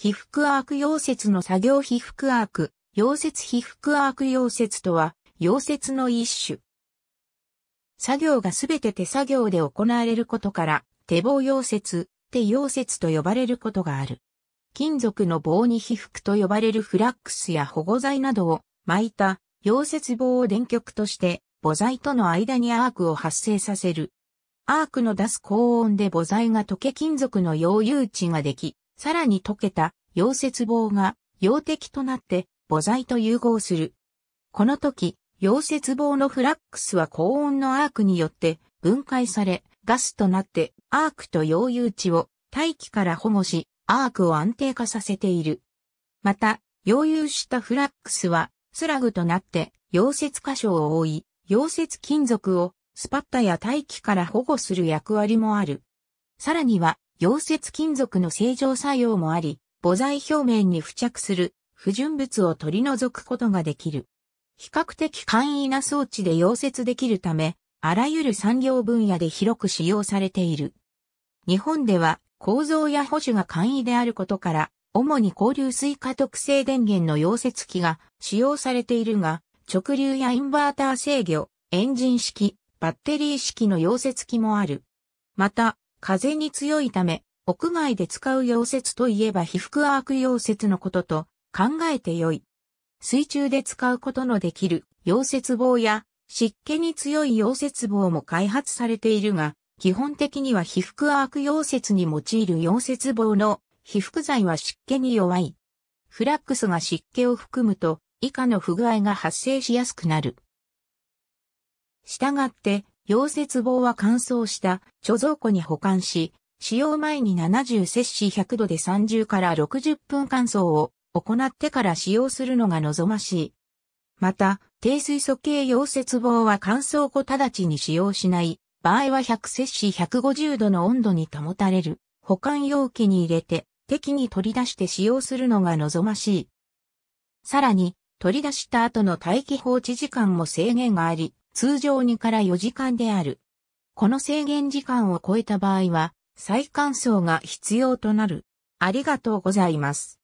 被覆ク溶接の作業被覆ク、溶接被覆ク溶接とは、溶接の一種。作業がすべて手作業で行われることから、手棒溶接、手溶接と呼ばれることがある。金属の棒に被覆と呼ばれるフラックスや保護剤などを巻いた溶接棒を電極として、母材との間にアークを発生させる。アークの出す高温で母材が溶け金属の溶融値ができ、さらに溶けた溶接棒が溶滴となって母材と融合する。この時、溶接棒のフラックスは高温のアークによって分解され、ガスとなってアークと溶融地を大気から保護し、アークを安定化させている。また、溶融したフラックスはスラグとなって溶接箇所を覆い、溶接金属をスパッタや大気から保護する役割もある。さらには、溶接金属の正常作用もあり、母材表面に付着する不純物を取り除くことができる。比較的簡易な装置で溶接できるため、あらゆる産業分野で広く使用されている。日本では構造や保守が簡易であることから、主に交流水化特性電源の溶接機が使用されているが、直流やインバーター制御、エンジン式、バッテリー式の溶接機もある。また、風に強いため、屋外で使う溶接といえば被覆アーク溶接のことと考えてよい。水中で使うことのできる溶接棒や湿気に強い溶接棒も開発されているが、基本的には被覆アーク溶接に用いる溶接棒の被覆剤は湿気に弱い。フラックスが湿気を含むと以下の不具合が発生しやすくなる。したがって、溶接棒は乾燥した貯蔵庫に保管し、使用前に70摂氏100度で30から60分乾燥を行ってから使用するのが望ましい。また、低水素系溶接棒は乾燥後直ちに使用しない場合は100摂氏150度の温度に保たれる保管容器に入れて適に取り出して使用するのが望ましい。さらに、取り出した後の待機放置時間も制限があり、通常2から4時間である。この制限時間を超えた場合は、再乾燥が必要となる。ありがとうございます。